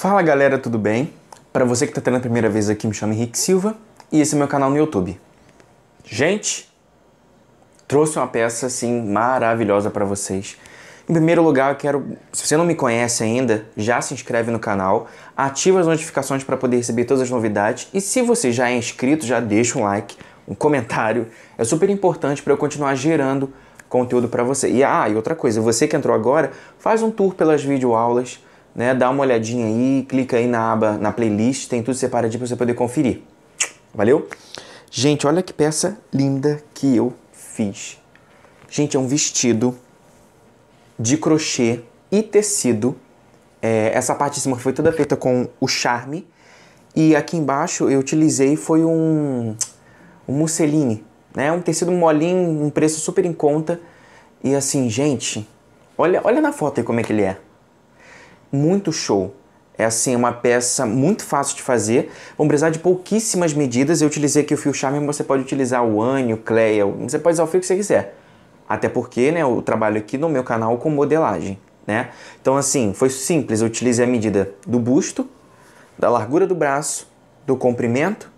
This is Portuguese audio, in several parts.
Fala galera, tudo bem? Para você que está tendo a primeira vez aqui, me chamo Henrique Silva e esse é meu canal no YouTube. Gente, trouxe uma peça assim maravilhosa para vocês. Em primeiro lugar, eu quero, se você não me conhece ainda, já se inscreve no canal, ativa as notificações para poder receber todas as novidades e se você já é inscrito, já deixa um like, um comentário, é super importante para eu continuar gerando conteúdo para você. E ah, e outra coisa, você que entrou agora, faz um tour pelas videoaulas né? Dá uma olhadinha aí, clica aí na aba, na playlist, tem tudo separadinho para você poder conferir. Valeu? Gente, olha que peça linda que eu fiz. Gente, é um vestido de crochê e tecido. É, essa parte de cima foi toda feita com o charme. E aqui embaixo eu utilizei foi um, um musseline, né? Um tecido molinho, um preço super em conta. E assim, gente, olha, olha na foto aí como é que ele é muito show. É assim, uma peça muito fácil de fazer. Vão precisar de pouquíssimas medidas. Eu utilizei aqui o fio charme, mas você pode utilizar o o cleia, você pode usar o fio que você quiser. Até porque, né, eu trabalho aqui no meu canal com modelagem, né? Então assim, foi simples, eu utilizei a medida do busto, da largura do braço, do comprimento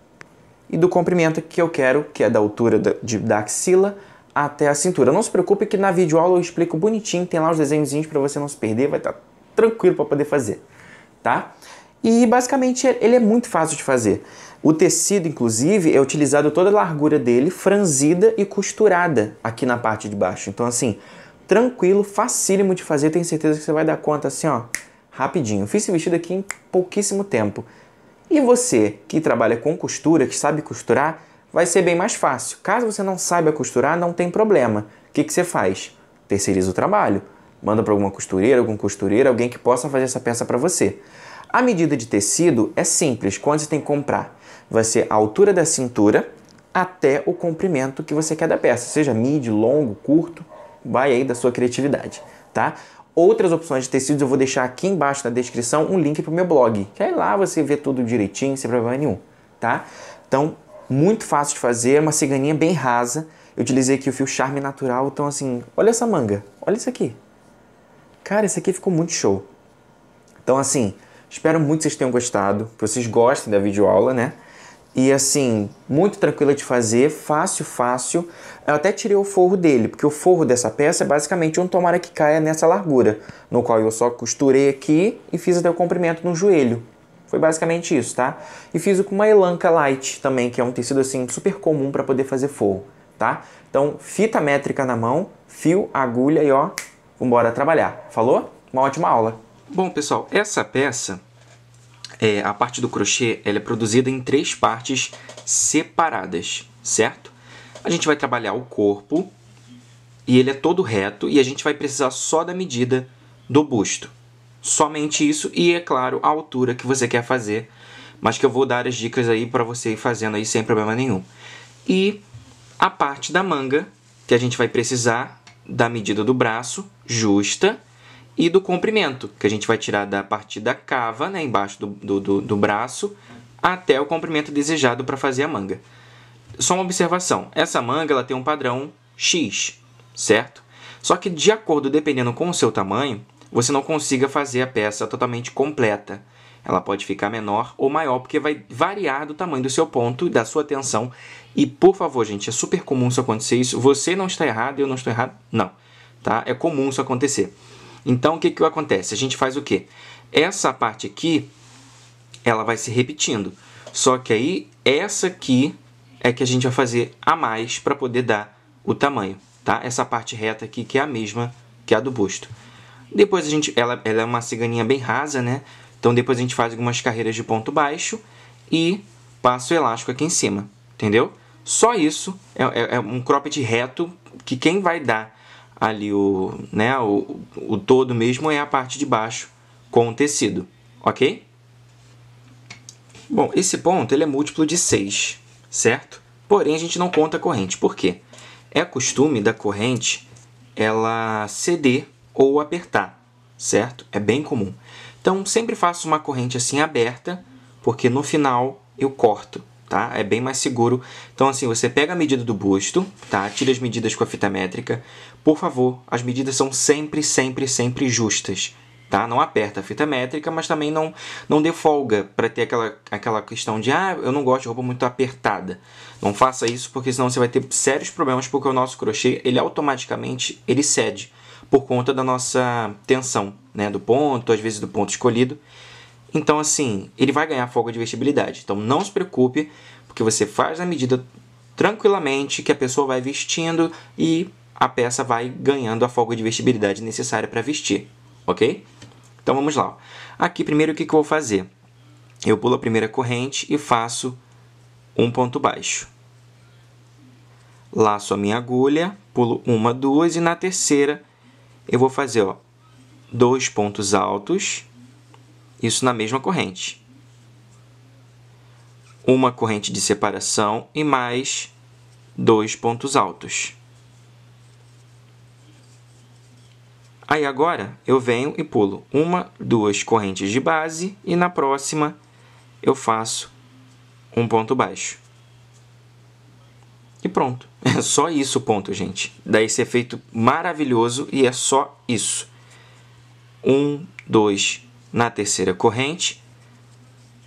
e do comprimento que eu quero, que é da altura da, de, da axila até a cintura. Não se preocupe que na videoaula eu explico bonitinho, tem lá os desenhozinhos para você não se perder, vai estar tá tranquilo para poder fazer, tá? E basicamente é, ele é muito fácil de fazer. O tecido, inclusive, é utilizado toda a largura dele, franzida e costurada aqui na parte de baixo. Então, assim, tranquilo, facílimo de fazer, tenho certeza que você vai dar conta assim, ó, rapidinho. Fiz esse vestido aqui em pouquíssimo tempo. E você que trabalha com costura, que sabe costurar, vai ser bem mais fácil. Caso você não saiba costurar, não tem problema. O que, que você faz? Terceiriza o trabalho manda para alguma costureira, algum costureiro, alguém que possa fazer essa peça para você. A medida de tecido é simples, quando você tem que comprar, vai ser a altura da cintura até o comprimento que você quer da peça, seja mid, longo, curto, vai aí da sua criatividade, tá? Outras opções de tecidos eu vou deixar aqui embaixo na descrição um link para o meu blog, que aí lá você vê tudo direitinho, sem problema nenhum, tá? Então, muito fácil de fazer, uma ciganinha bem rasa. Eu utilizei aqui o fio charme natural, então assim, olha essa manga, olha isso aqui cara, esse aqui ficou muito show. Então, assim, espero muito que vocês tenham gostado, que vocês gostem da videoaula, né? E assim, muito tranquila de fazer, fácil, fácil. Eu até tirei o forro dele, porque o forro dessa peça é basicamente um tomara que caia nessa largura, no qual eu só costurei aqui e fiz até o comprimento no joelho. Foi basicamente isso, tá? E fiz com uma Elanca Light também, que é um tecido assim super comum para poder fazer forro, tá? Então, fita métrica na mão, fio, agulha e ó, bora trabalhar. Falou? Uma ótima aula. Bom, pessoal, essa peça, é, a parte do crochê, ela é produzida em três partes separadas, certo? A gente vai trabalhar o corpo, e ele é todo reto, e a gente vai precisar só da medida do busto. Somente isso, e é claro, a altura que você quer fazer, mas que eu vou dar as dicas aí para você ir fazendo aí sem problema nenhum. E a parte da manga, que a gente vai precisar da medida do braço, justa, e do comprimento, que a gente vai tirar da parte da cava, né, embaixo do, do, do, do braço, até o comprimento desejado para fazer a manga. Só uma observação, essa manga ela tem um padrão X, certo? Só que de acordo, dependendo com o seu tamanho, você não consiga fazer a peça totalmente completa. Ela pode ficar menor ou maior, porque vai variar do tamanho do seu ponto, da sua tensão. E, por favor, gente, é super comum isso acontecer. Isso, você não está errado, eu não estou errado, não. Tá? É comum isso acontecer. Então, o que, que acontece? A gente faz o quê? Essa parte aqui, ela vai se repetindo. Só que aí, essa aqui é que a gente vai fazer a mais para poder dar o tamanho, tá? Essa parte reta aqui, que é a mesma que a do busto. Depois a gente, ela, ela é uma ciganinha bem rasa, né? Então depois a gente faz algumas carreiras de ponto baixo e passa o elástico aqui em cima, entendeu? Só isso é, é, é um cropped reto que quem vai dar ali o, né, o, o todo mesmo é a parte de baixo com o tecido, ok? Bom, esse ponto ele é múltiplo de 6, certo? Porém, a gente não conta a corrente. Por quê? É costume da corrente ela ceder ou apertar, certo? É bem comum. Então, sempre faço uma corrente assim aberta, porque no final eu corto, tá? É bem mais seguro. Então, assim, você pega a medida do busto, tá? Tira as medidas com a fita métrica. Por favor, as medidas são sempre, sempre, sempre justas. Tá? Não aperta a fita métrica, mas também não, não dê folga para ter aquela, aquela questão de ah, eu não gosto de roupa muito apertada. Não faça isso porque senão você vai ter sérios problemas porque o nosso crochê ele automaticamente ele cede por conta da nossa tensão, né, do ponto, às vezes do ponto escolhido. Então, assim, ele vai ganhar folga de vestibilidade. Então, não se preocupe, porque você faz a medida tranquilamente que a pessoa vai vestindo e a peça vai ganhando a folga de vestibilidade necessária para vestir, ok? Então, vamos lá. Aqui, primeiro, o que, que eu vou fazer? Eu pulo a primeira corrente e faço um ponto baixo. Laço a minha agulha, pulo uma, duas e na terceira eu vou fazer ó, dois pontos altos, isso na mesma corrente. Uma corrente de separação e mais dois pontos altos. Aí agora eu venho e pulo uma, duas correntes de base e na próxima eu faço um ponto baixo. E pronto. É só isso, ponto, gente. Dá esse efeito maravilhoso e é só isso. Um, dois na terceira corrente,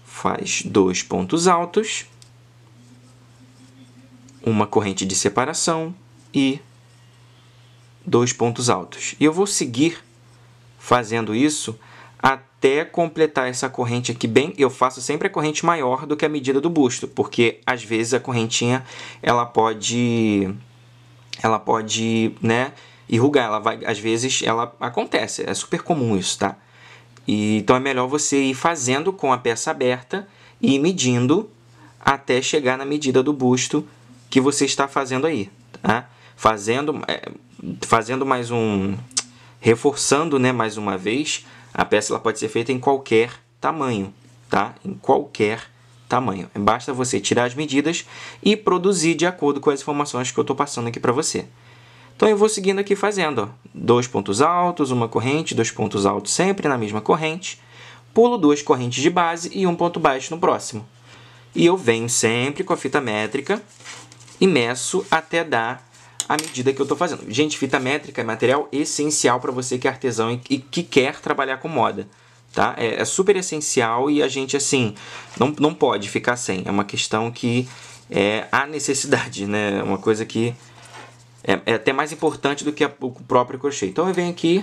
faz dois pontos altos, uma corrente de separação e dois pontos altos. E eu vou seguir fazendo isso até até completar essa corrente aqui bem. Eu faço sempre a corrente maior do que a medida do busto, porque às vezes a correntinha ela pode ela pode, né, enrugar, ela vai, às vezes ela acontece, é super comum isso, tá? E, então é melhor você ir fazendo com a peça aberta e medindo até chegar na medida do busto que você está fazendo aí, tá? Fazendo, é, fazendo mais um, reforçando, né, mais uma vez a peça ela pode ser feita em qualquer tamanho, tá? Em qualquer tamanho. Basta você tirar as medidas e produzir de acordo com as informações que eu estou passando aqui para você. Então eu vou seguindo aqui fazendo, ó. dois pontos altos, uma corrente, dois pontos altos sempre na mesma corrente, pulo duas correntes de base e um ponto baixo no próximo. E eu venho sempre com a fita métrica e meço até dar à medida que eu estou fazendo. Gente, fita métrica é material essencial para você que é artesão e que quer trabalhar com moda. Tá? É, é, super essencial e a gente, assim, não, não pode ficar sem. É uma questão que é, a necessidade, né? É uma coisa que é, é até mais importante do que a, o próprio crochê. Então eu venho aqui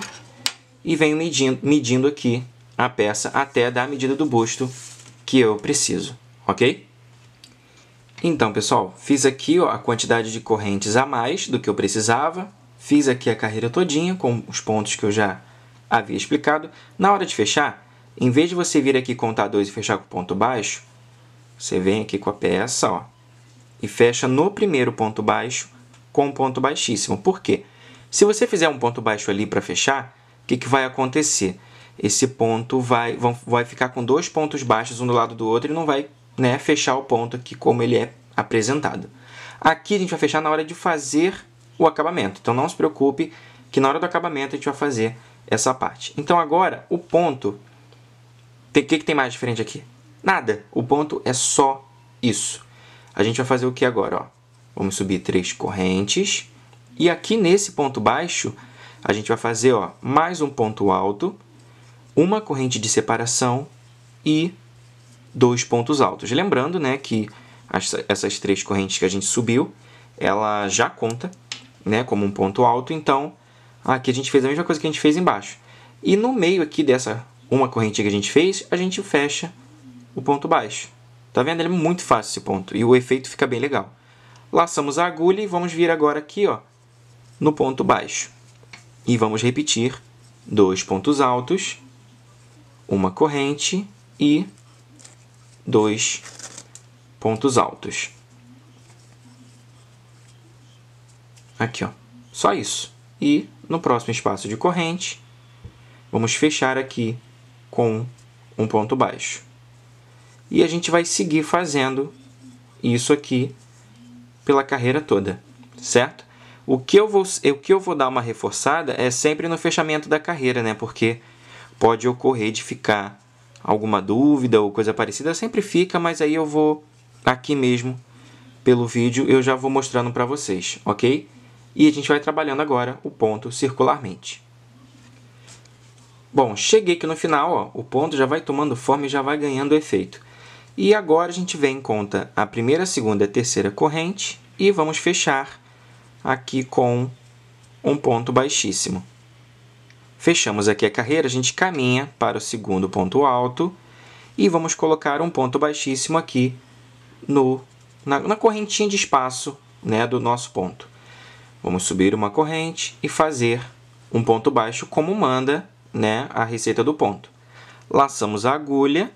e venho medindo, medindo aqui a peça até dar a medida do busto que eu preciso, ok? Então, pessoal, fiz aqui ó, a quantidade de correntes a mais do que eu precisava, fiz aqui a carreira todinha com os pontos que eu já havia explicado. Na hora de fechar, em vez de você vir aqui contar 2 e fechar com ponto baixo, você vem aqui com a peça ó, e fecha no primeiro ponto baixo com um ponto baixíssimo. Por quê? Se você fizer um ponto baixo ali para fechar, o que, que vai acontecer? Esse ponto vai, vai ficar com dois pontos baixos um do lado do outro e não vai né, fechar o ponto aqui como ele é apresentado. Aqui a gente vai fechar na hora de fazer o acabamento. Então não se preocupe que na hora do acabamento a gente vai fazer essa parte. Então agora o ponto, o que, que tem mais diferente aqui? Nada, o ponto é só isso. A gente vai fazer o que agora? Ó? Vamos subir três correntes. E aqui nesse ponto baixo, a gente vai fazer ó, mais um ponto alto, uma corrente de separação e dois pontos altos. Lembrando né, que essas três correntes que a gente subiu, ela já conta né, como um ponto alto, então aqui a gente fez a mesma coisa que a gente fez embaixo. E no meio aqui dessa uma corrente que a gente fez, a gente fecha o ponto baixo. Tá vendo? Ele é muito fácil esse ponto e o efeito fica bem legal. Laçamos a agulha e vamos vir agora aqui ó, no ponto baixo. E vamos repetir dois pontos altos, uma corrente e dois pontos altos. Aqui, ó. Só isso. E no próximo espaço de corrente, vamos fechar aqui com um ponto baixo. E a gente vai seguir fazendo isso aqui pela carreira toda, certo? O que eu vou, o que eu vou dar uma reforçada é sempre no fechamento da carreira, né? Porque pode ocorrer de ficar alguma dúvida ou coisa parecida, sempre fica, mas aí eu vou aqui mesmo pelo vídeo, eu já vou mostrando para vocês, ok? E a gente vai trabalhando agora o ponto circularmente. Bom, cheguei aqui no final, ó, o ponto já vai tomando forma e já vai ganhando efeito. E agora a gente vem em conta a primeira, segunda e terceira corrente e vamos fechar aqui com um ponto baixíssimo. Fechamos aqui a carreira, a gente caminha para o segundo ponto alto e vamos colocar um ponto baixíssimo aqui no, na, na correntinha de espaço né, do nosso ponto. Vamos subir uma corrente e fazer um ponto baixo como manda né, a receita do ponto. Laçamos a agulha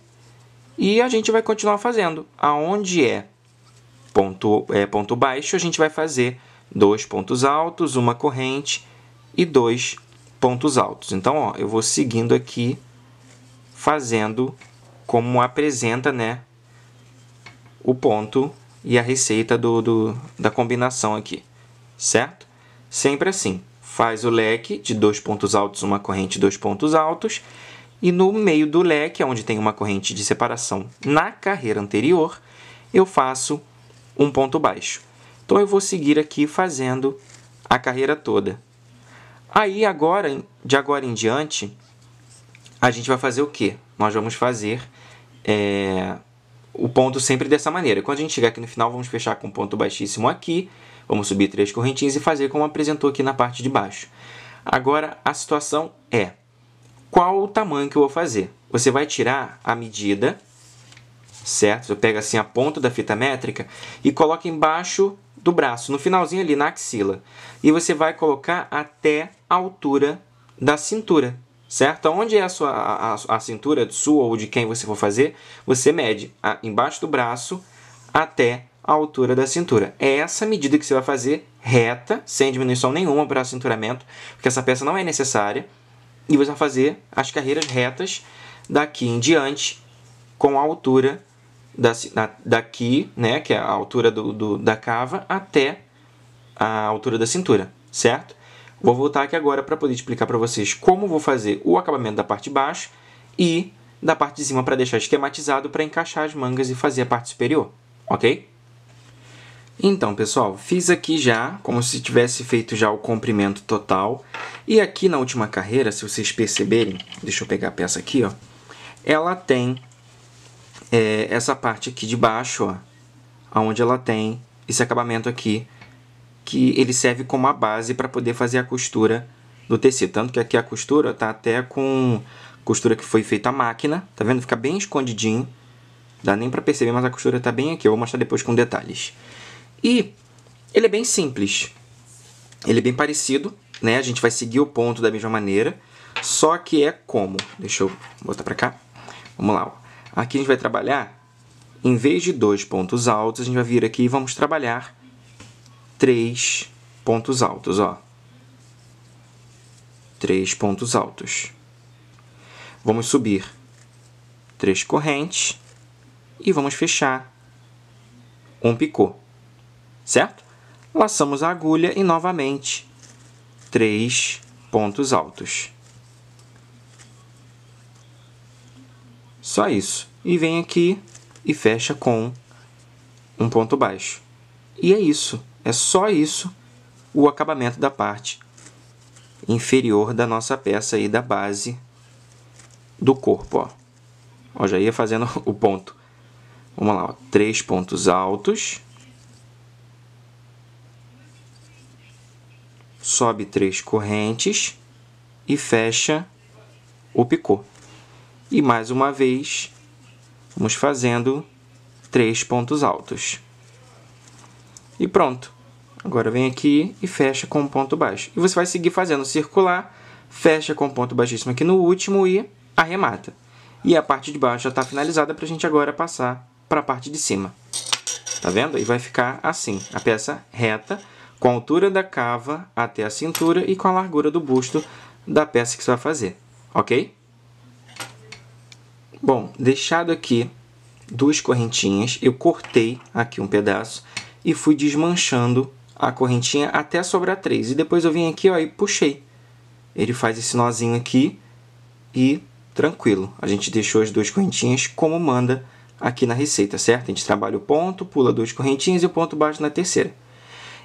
e a gente vai continuar fazendo. Aonde é ponto, é ponto baixo, a gente vai fazer dois pontos altos, uma corrente e dois pontos altos. Então, ó, eu vou seguindo aqui, fazendo como apresenta né, o ponto e a receita do, do, da combinação aqui, certo? Sempre assim, faz o leque de dois pontos altos, uma corrente, dois pontos altos, e no meio do leque, onde tem uma corrente de separação na carreira anterior, eu faço um ponto baixo. Então, eu vou seguir aqui fazendo a carreira toda. Aí agora, de agora em diante, a gente vai fazer o quê? Nós vamos fazer é, o ponto sempre dessa maneira. Quando a gente chegar aqui no final, vamos fechar com um ponto baixíssimo aqui, vamos subir três correntinhas e fazer como apresentou aqui na parte de baixo. Agora, a situação é, qual o tamanho que eu vou fazer? Você vai tirar a medida, certo? Você pega assim a ponta da fita métrica e coloca embaixo do braço, no finalzinho ali, na axila. E você vai colocar até a altura da cintura, certo? Onde é a, sua, a, a cintura sua ou de quem você for fazer, você mede a, embaixo do braço até a altura da cintura. É essa medida que você vai fazer reta, sem diminuição nenhuma para cinturamento, porque essa peça não é necessária. E você vai fazer as carreiras retas daqui em diante com a altura da, daqui, né, que é a altura do, do, da cava, até a altura da cintura, certo? Vou voltar aqui agora para poder explicar para vocês como vou fazer o acabamento da parte de baixo e da parte de cima para deixar esquematizado para encaixar as mangas e fazer a parte superior, ok? Então, pessoal, fiz aqui já, como se tivesse feito já o comprimento total. E aqui na última carreira, se vocês perceberem, deixa eu pegar a peça aqui, ó. Ela tem é essa parte aqui de baixo, aonde onde ela tem esse acabamento aqui, que ele serve como a base para poder fazer a costura do tecido. Tanto que aqui a costura está até com costura que foi feita à máquina, tá vendo? Fica bem escondidinho, dá nem para perceber, mas a costura está bem aqui, eu vou mostrar depois com detalhes. E ele é bem simples, ele é bem parecido, né? A gente vai seguir o ponto da mesma maneira, só que é como? Deixa eu botar para cá. Vamos lá, ó. Aqui a gente vai trabalhar, em vez de dois pontos altos, a gente vai vir aqui e vamos trabalhar três pontos altos, ó. Três pontos altos. Vamos subir três correntes e vamos fechar um picô, certo? Laçamos a agulha e novamente três pontos altos. Só isso. E vem aqui e fecha com um ponto baixo. E é isso. É só isso o acabamento da parte inferior da nossa peça aí da base do corpo. Ó. ó já ia fazendo o ponto. Vamos lá, ó. três pontos altos. Sobe três correntes e fecha o picô. E mais uma vez, vamos fazendo três pontos altos. E pronto. Agora vem aqui e fecha com um ponto baixo. E você vai seguir fazendo circular, fecha com um ponto baixíssimo aqui no último e arremata. E a parte de baixo já está finalizada para a gente agora passar para a parte de cima. Tá vendo? E vai ficar assim, a peça reta, com a altura da cava até a cintura e com a largura do busto da peça que você vai fazer, ok? Bom, deixado aqui duas correntinhas, eu cortei aqui um pedaço e fui desmanchando a correntinha até sobrar três. E depois eu vim aqui ó, e puxei. Ele faz esse nozinho aqui e tranquilo. A gente deixou as duas correntinhas como manda aqui na receita, certo? A gente trabalha o ponto, pula duas correntinhas e o ponto baixo na terceira.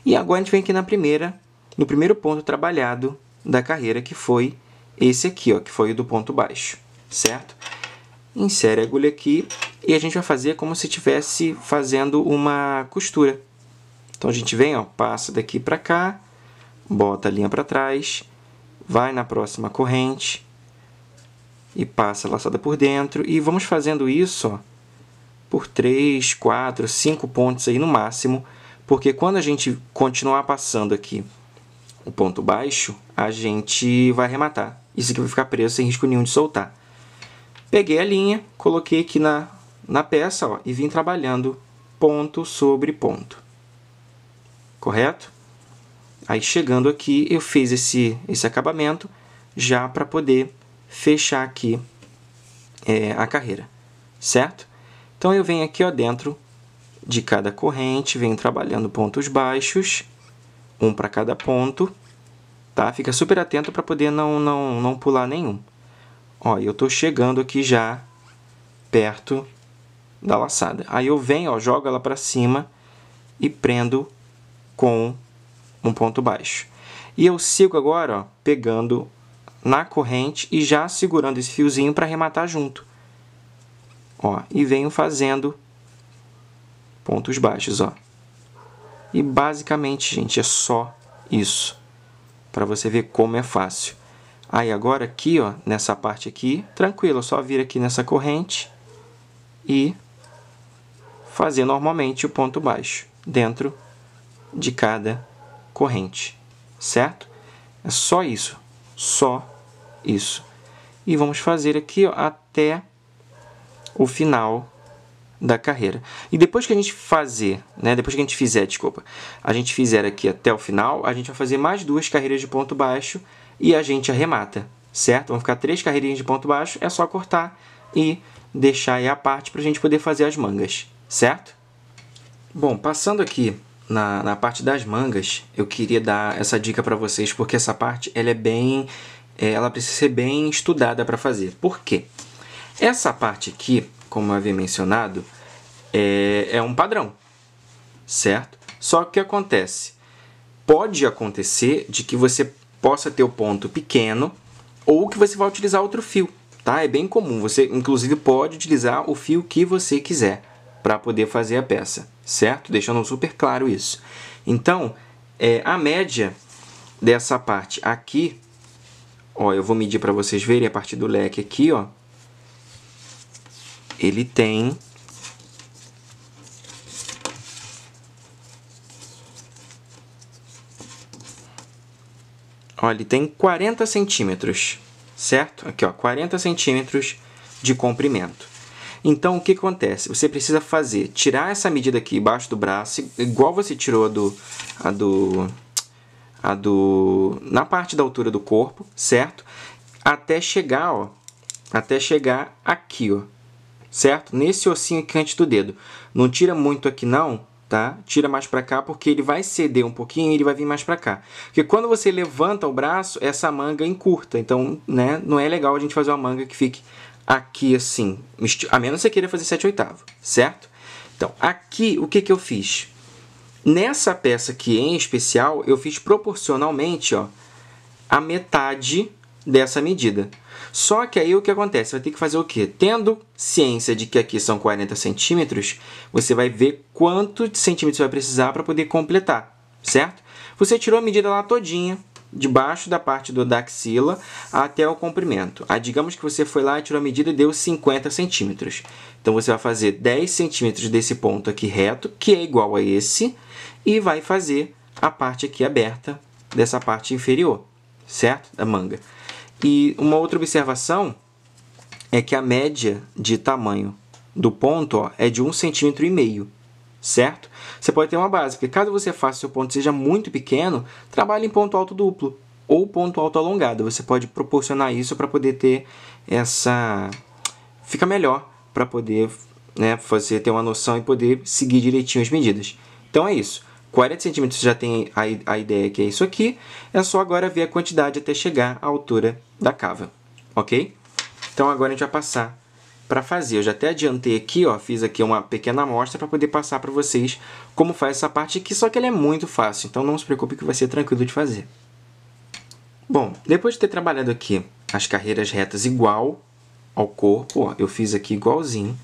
E agora a gente vem aqui na primeira, no primeiro ponto trabalhado da carreira, que foi esse aqui, ó, que foi o do ponto baixo, certo? insere a agulha aqui e a gente vai fazer como se estivesse fazendo uma costura. Então a gente vem, ó, passa daqui para cá, bota a linha para trás, vai na próxima corrente e passa a laçada por dentro e vamos fazendo isso, ó, por 3, 4, 5 pontos aí no máximo, porque quando a gente continuar passando aqui o ponto baixo, a gente vai arrematar. Isso aqui vai ficar preso sem risco nenhum de soltar. Peguei a linha, coloquei aqui na, na peça ó, e vim trabalhando ponto sobre ponto. Correto? Aí chegando aqui, eu fiz esse, esse acabamento já para poder fechar aqui é, a carreira, certo? Então, eu venho aqui ó, dentro de cada corrente, venho trabalhando pontos baixos, um para cada ponto, tá? Fica super atento para poder não, não, não pular nenhum. Ó, eu estou chegando aqui já perto da laçada. Aí eu venho, ó, jogo ela para cima e prendo com um ponto baixo. E eu sigo agora, ó, pegando na corrente e já segurando esse fiozinho para arrematar junto. Ó, e venho fazendo pontos baixos, ó. E basicamente, gente, é só isso. Para você ver como é fácil. Aí agora aqui, ó, nessa parte aqui, tranquilo, só vir aqui nessa corrente e fazer normalmente o ponto baixo dentro de cada corrente, certo? É só isso, só isso. E vamos fazer aqui ó, até o final da carreira. E depois que a gente fazer, né, depois que a gente fizer, desculpa, a gente fizer aqui até o final, a gente vai fazer mais duas carreiras de ponto baixo e a gente arremata, certo? Vão ficar três carreirinhas de ponto baixo, é só cortar e deixar aí a parte para a gente poder fazer as mangas, certo? Bom, passando aqui na, na parte das mangas, eu queria dar essa dica para vocês, porque essa parte ela é bem, é, ela precisa ser bem estudada para fazer. Por quê? Essa parte aqui, como eu havia mencionado, é, é um padrão, certo? Só que o que acontece? Pode acontecer de que você possa ter o ponto pequeno ou que você vai utilizar outro fio, tá? É bem comum, você inclusive pode utilizar o fio que você quiser para poder fazer a peça, certo? Deixando super claro isso. Então, é, a média dessa parte aqui, ó, eu vou medir para vocês verem a partir do leque aqui, ó, ele tem Olha, ele tem 40 centímetros, certo? Aqui, ó, 40 centímetros de comprimento. Então, o que acontece? Você precisa fazer, tirar essa medida aqui embaixo do braço, igual você tirou a do, a do, a do, na parte da altura do corpo, certo? Até chegar, ó, até chegar aqui, ó, certo? Nesse ossinho aqui antes do dedo. Não tira muito aqui não, tá? Tira mais para cá porque ele vai ceder um pouquinho e ele vai vir mais para cá. Porque quando você levanta o braço, essa manga encurta. Então, né, não é legal a gente fazer uma manga que fique aqui assim, a menos que você queira fazer 7 oitavo, certo? Então, aqui o que, que eu fiz? Nessa peça aqui em especial, eu fiz proporcionalmente ó, a metade dessa medida. Só que aí o que acontece? Você vai ter que fazer o quê? Tendo ciência de que aqui são 40 centímetros, você vai ver quanto de centímetros você vai precisar para poder completar, certo? Você tirou a medida lá todinha, debaixo da parte do, da axila até o comprimento. Ah, digamos que você foi lá e tirou a medida e deu 50 centímetros. Então, você vai fazer 10 centímetros desse ponto aqui reto, que é igual a esse, e vai fazer a parte aqui aberta dessa parte inferior, certo? Da manga. E uma outra observação é que a média de tamanho do ponto ó, é de 1,5 cm, certo? Você pode ter uma base, porque caso você faça seu ponto seja muito pequeno, trabalhe em ponto alto duplo ou ponto alto alongado. Você pode proporcionar isso para poder ter essa... Fica melhor para poder né, fazer, ter uma noção e poder seguir direitinho as medidas. Então é isso. 40 centímetros já tem a, a ideia que é isso aqui. É só agora ver a quantidade até chegar à altura da cava, ok? Então agora a gente vai passar para fazer. Eu já até adiantei aqui, ó, fiz aqui uma pequena amostra para poder passar para vocês como faz essa parte aqui, só que ela é muito fácil, então não se preocupe que vai ser tranquilo de fazer. Bom, depois de ter trabalhado aqui as carreiras retas igual ao corpo, ó, eu fiz aqui igualzinho,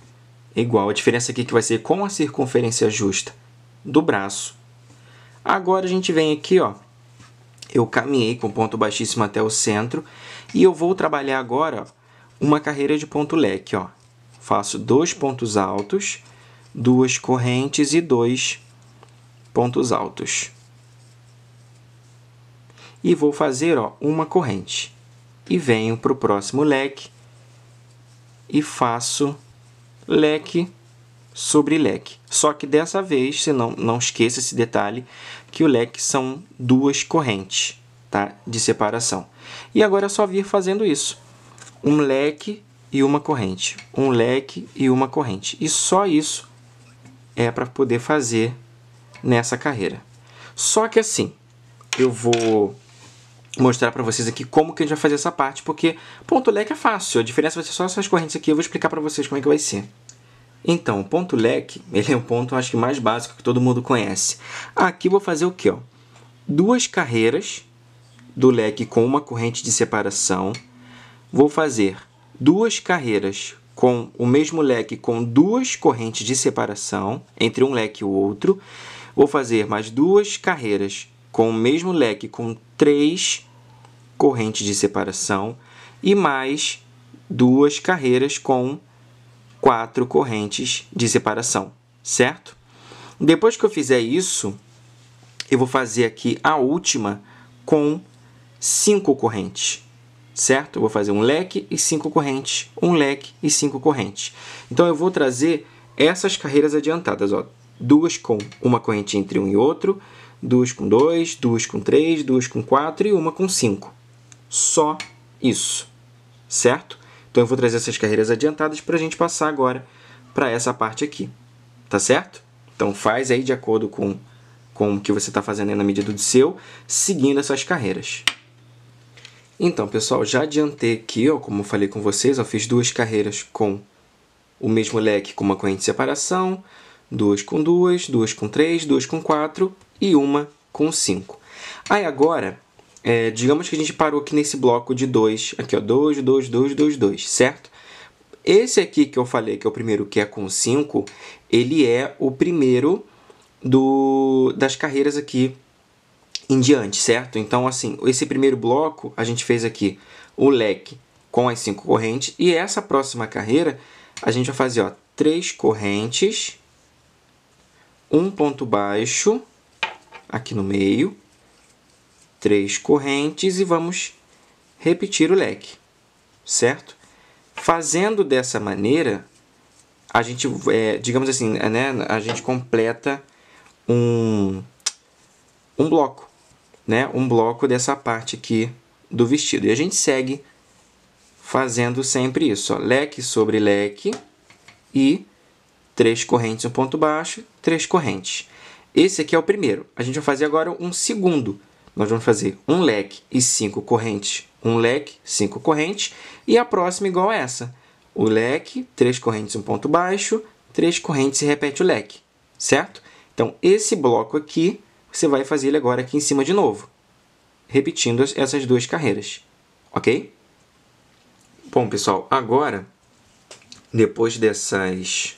igual. A diferença aqui é que vai ser com a circunferência justa do braço. Agora a gente vem aqui, ó, eu caminhei com ponto baixíssimo até o centro e eu vou trabalhar agora uma carreira de ponto leque. Ó. Faço dois pontos altos, duas correntes e dois pontos altos. E vou fazer ó, uma corrente. E venho para o próximo leque e faço leque sobre leque. Só que dessa vez, se não, não esqueça esse detalhe, que o leque são duas correntes tá? de separação. E agora é só vir fazendo isso. Um leque e uma corrente, um leque e uma corrente. E só isso é para poder fazer nessa carreira. Só que assim, eu vou mostrar para vocês aqui como que a gente vai fazer essa parte, porque ponto leque é fácil, a diferença vai ser só essas correntes aqui, eu vou explicar para vocês como é que vai ser. Então, ponto leque, ele é um ponto, acho que mais básico, que todo mundo conhece. Aqui vou fazer o quê? Ó? Duas carreiras do leque com uma corrente de separação, vou fazer duas carreiras com o mesmo leque com duas correntes de separação entre um leque e o outro, vou fazer mais duas carreiras com o mesmo leque com três correntes de separação e mais duas carreiras com quatro correntes de separação, certo? Depois que eu fizer isso, eu vou fazer aqui a última com cinco correntes, certo? Eu vou fazer um leque e cinco correntes, um leque e cinco correntes. Então eu vou trazer essas carreiras adiantadas, ó, duas com uma corrente entre um e outro, duas com dois, duas com três, duas com quatro e uma com cinco. Só isso, certo? Então eu vou trazer essas carreiras adiantadas para a gente passar agora para essa parte aqui, tá certo? Então faz aí de acordo com, com o que você está fazendo na medida do seu, seguindo essas carreiras. Então, pessoal, já adiantei aqui, ó, como falei com vocês, eu fiz duas carreiras com o mesmo leque com uma corrente de separação, duas com duas, duas com três, duas com quatro e uma com cinco. Aí agora, é, digamos que a gente parou aqui nesse bloco de dois, aqui ó, dois, dois, dois, dois, dois, certo? Esse aqui que eu falei que é o primeiro que é com cinco, ele é o primeiro do, das carreiras aqui em diante, certo? Então, assim, esse primeiro bloco a gente fez aqui o leque com as cinco correntes e essa próxima carreira a gente vai fazer, ó, três correntes, um ponto baixo aqui no meio, três correntes e vamos repetir o leque, certo? Fazendo dessa maneira, a gente, é, digamos assim, né, a gente completa um, um bloco né, um bloco dessa parte aqui do vestido. E a gente segue fazendo sempre isso, ó, leque sobre leque e três correntes um ponto baixo, três correntes. Esse aqui é o primeiro. A gente vai fazer agora um segundo. Nós vamos fazer um leque e cinco correntes, um leque, cinco correntes, e a próxima igual a essa. O leque, três correntes um ponto baixo, três correntes e repete o leque, certo? Então, esse bloco aqui você vai fazer ele agora aqui em cima de novo, repetindo essas duas carreiras, ok? Bom, pessoal, agora, depois dessas,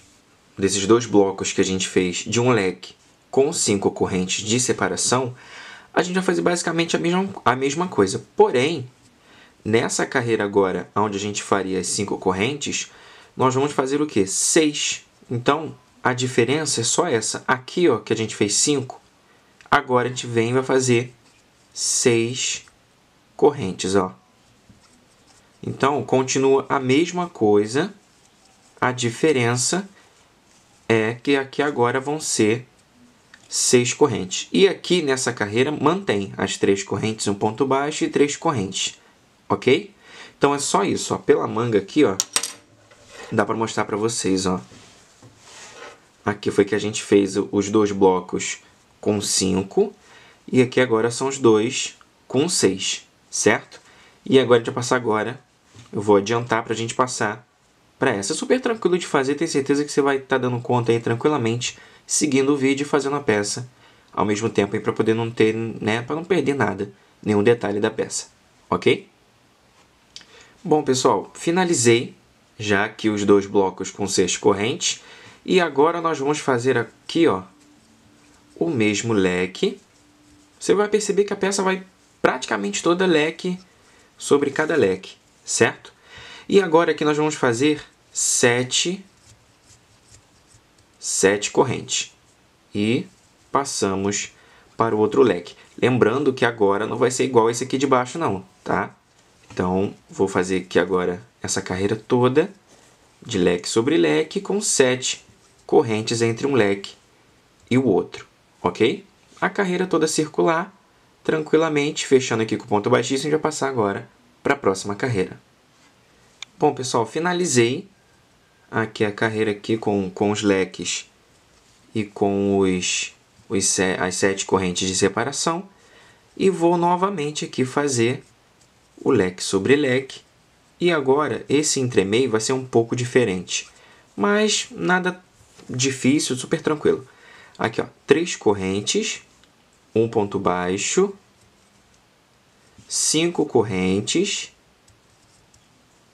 desses dois blocos que a gente fez de um leque com cinco correntes de separação, a gente vai fazer basicamente a mesma, a mesma coisa. Porém, nessa carreira agora, onde a gente faria as cinco correntes, nós vamos fazer o quê? Seis. Então, a diferença é só essa. Aqui, ó, que a gente fez cinco, Agora a gente vem e vai fazer seis correntes, ó. Então, continua a mesma coisa, a diferença é que aqui agora vão ser seis correntes. E aqui nessa carreira mantém as três correntes, um ponto baixo e três correntes, ok? Então é só isso, ó. pela manga aqui, ó, dá para mostrar para vocês, ó. Aqui foi que a gente fez os dois blocos com 5. E aqui agora são os dois com 6, certo? E agora, a gente vai passar agora, eu vou adiantar para a gente passar para essa. É super tranquilo de fazer, tenho certeza que você vai estar tá dando conta aí tranquilamente, seguindo o vídeo e fazendo a peça ao mesmo tempo aí para poder não ter, né, para não perder nada, nenhum detalhe da peça, ok? Bom, pessoal, finalizei já aqui os dois blocos com seis correntes e agora nós vamos fazer aqui, ó, o mesmo leque, você vai perceber que a peça vai praticamente toda leque sobre cada leque, certo? E agora aqui nós vamos fazer sete, sete correntes. E passamos para o outro leque. Lembrando que agora não vai ser igual esse aqui de baixo não, tá? Então, vou fazer aqui agora essa carreira toda de leque sobre leque com sete correntes entre um leque e o outro ok? A carreira toda circular, tranquilamente, fechando aqui com o ponto baixíssimo, a gente vai passar agora para a próxima carreira. Bom, pessoal, finalizei aqui a carreira aqui com, com os leques e com os, os, as sete correntes de separação. E vou novamente aqui fazer o leque sobre leque. E agora, esse entremeio vai ser um pouco diferente, mas nada difícil, super tranquilo. Aqui, ó, três correntes, um ponto baixo, cinco correntes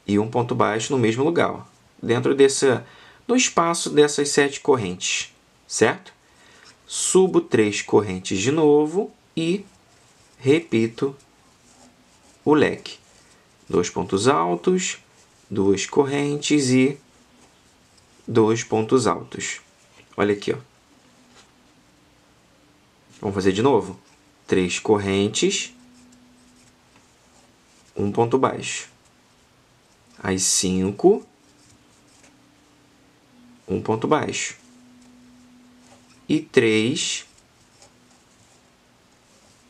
e um ponto baixo no mesmo lugar, ó, dentro dessa, no espaço dessas sete correntes, certo? Subo três correntes de novo e repito o leque. Dois pontos altos, duas correntes e dois pontos altos. Olha aqui, ó. Vamos fazer de novo. Três correntes, um ponto baixo. Aí, cinco, um ponto baixo. E três.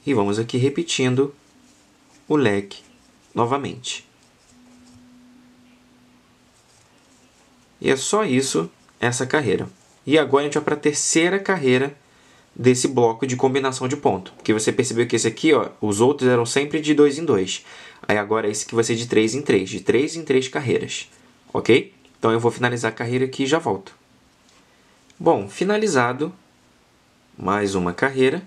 E vamos aqui repetindo o leque novamente. E é só isso essa carreira. E agora a gente vai para a terceira carreira desse bloco de combinação de ponto. Porque você percebeu que esse aqui, ó, os outros eram sempre de 2 em 2. Aí agora esse que vai ser de 3 em 3, de 3 em 3 carreiras, ok? Então eu vou finalizar a carreira aqui e já volto. Bom, finalizado mais uma carreira.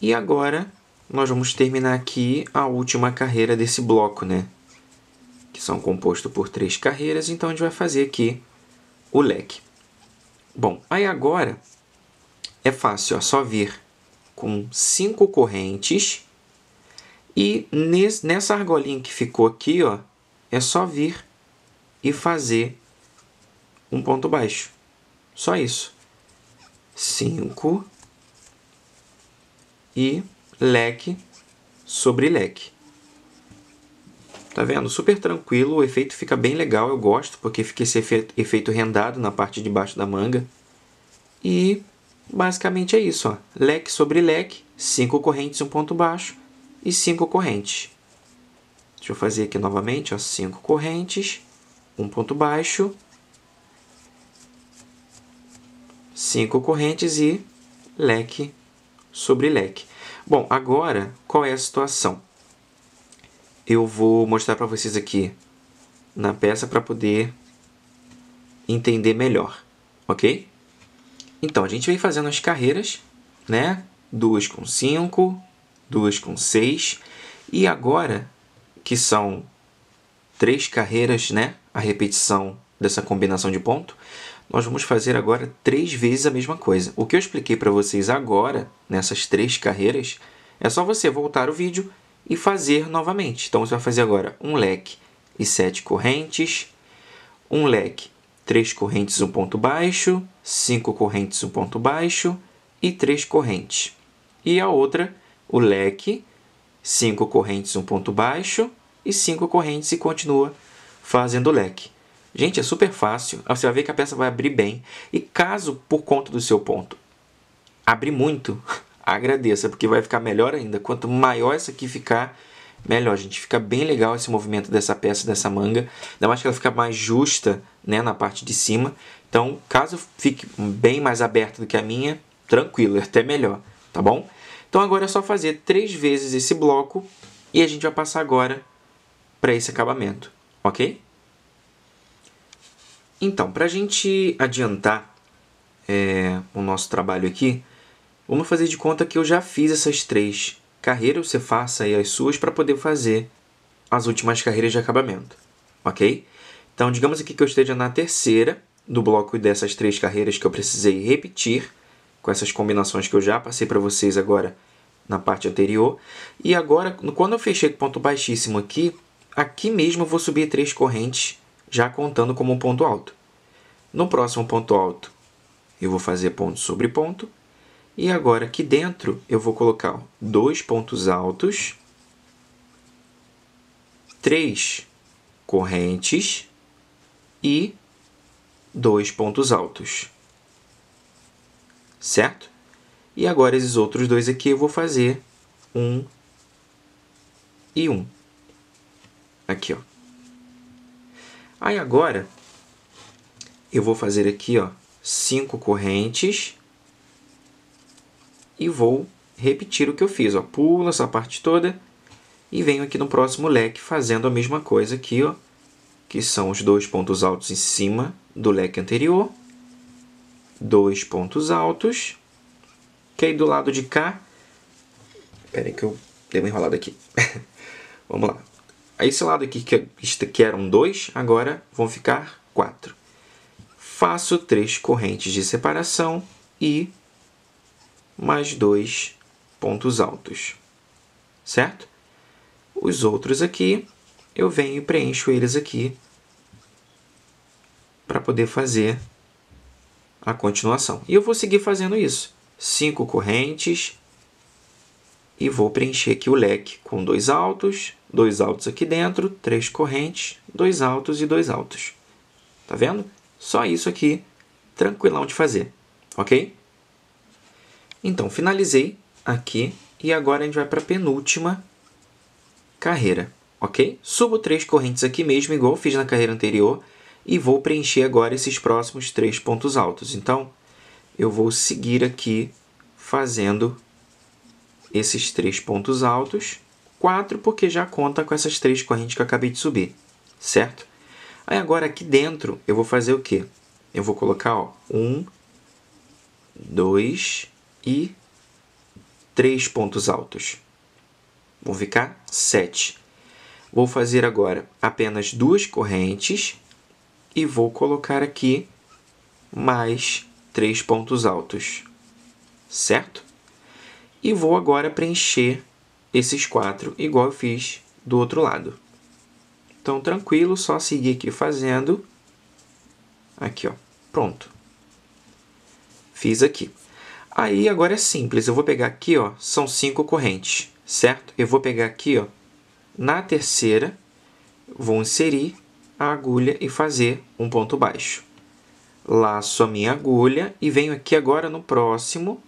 E agora nós vamos terminar aqui a última carreira desse bloco, né? Que são compostos por três carreiras, então a gente vai fazer aqui o leque. Bom, aí agora é fácil, é só vir com cinco correntes e nesse, nessa argolinha que ficou aqui, ó, é só vir e fazer um ponto baixo. Só isso. Cinco e leque sobre leque. Tá vendo? Super tranquilo, o efeito fica bem legal, eu gosto, porque fica esse efeito rendado na parte de baixo da manga. E basicamente é isso. Ó. Leque sobre leque, 5 correntes, um ponto baixo e 5 correntes. Deixa eu fazer aqui novamente, 5 correntes, um ponto baixo, 5 correntes e leque sobre leque. Bom, agora, qual é a situação? Eu vou mostrar para vocês aqui na peça para poder entender melhor, ok? Então, a gente vem fazendo as carreiras, né? Duas com cinco, duas com seis E agora, que são três carreiras, né? A repetição dessa combinação de ponto, nós vamos fazer agora três vezes a mesma coisa. O que eu expliquei para vocês agora, nessas três carreiras, é só você voltar o vídeo e fazer novamente. Então, você vai fazer agora um leque e sete correntes, um leque, três correntes, um ponto baixo, cinco correntes um ponto baixo e três correntes. E a outra, o leque, cinco correntes um ponto baixo e cinco correntes e continua fazendo o leque. Gente, é super fácil. Você vai ver que a peça vai abrir bem. E caso, por conta do seu ponto, abrir muito, agradeça, porque vai ficar melhor ainda. Quanto maior essa aqui ficar, melhor, gente. Fica bem legal esse movimento dessa peça, dessa manga. Ainda mais que ela fica mais justa né, na parte de cima. Então, caso fique bem mais aberta do que a minha, tranquilo, é até melhor, tá bom? Então agora é só fazer três vezes esse bloco e a gente vai passar agora para esse acabamento, ok? Então, para a gente adiantar é, o nosso trabalho aqui, vamos fazer de conta que eu já fiz essas três carreiras, você faça aí as suas para poder fazer as últimas carreiras de acabamento, ok? Então, digamos aqui que eu esteja na terceira, do bloco dessas três carreiras que eu precisei repetir com essas combinações que eu já passei para vocês agora na parte anterior. E agora, quando eu fechei com ponto baixíssimo aqui, aqui mesmo eu vou subir três correntes, já contando como um ponto alto. No próximo ponto alto, eu vou fazer ponto sobre ponto. E agora aqui dentro, eu vou colocar dois pontos altos, três correntes e dois pontos altos. Certo? E agora esses outros dois aqui eu vou fazer um e um. Aqui, ó. Aí agora eu vou fazer aqui, ó, cinco correntes e vou repetir o que eu fiz, ó. Pulo essa parte toda e venho aqui no próximo leque fazendo a mesma coisa aqui, ó que são os dois pontos altos em cima do leque anterior, dois pontos altos, que aí do lado de cá, peraí que eu dei uma enrolada aqui, vamos lá, esse lado aqui que eram dois, agora vão ficar quatro. Faço três correntes de separação e mais dois pontos altos, certo? Os outros aqui eu venho e preencho eles aqui para poder fazer a continuação. E eu vou seguir fazendo isso. Cinco correntes e vou preencher aqui o leque com dois altos, dois altos aqui dentro, três correntes, dois altos e dois altos. Tá vendo? Só isso aqui, tranquilão de fazer, ok? Então, finalizei aqui e agora a gente vai para a penúltima carreira ok? Subo três correntes aqui mesmo, igual fiz na carreira anterior, e vou preencher agora esses próximos três pontos altos. Então, eu vou seguir aqui fazendo esses três pontos altos, quatro porque já conta com essas três correntes que eu acabei de subir, certo? Aí agora aqui dentro eu vou fazer o quê? Eu vou colocar ó, um, dois e três pontos altos. Vão ficar sete. Vou fazer agora apenas duas correntes e vou colocar aqui mais três pontos altos, certo? E vou agora preencher esses quatro igual eu fiz do outro lado. Então, tranquilo, só seguir aqui fazendo. Aqui, ó, pronto. Fiz aqui. Aí, agora é simples, eu vou pegar aqui, ó, são cinco correntes, certo? Eu vou pegar aqui, ó, na terceira, vou inserir a agulha e fazer um ponto baixo. Laço a minha agulha e venho aqui agora no próximo,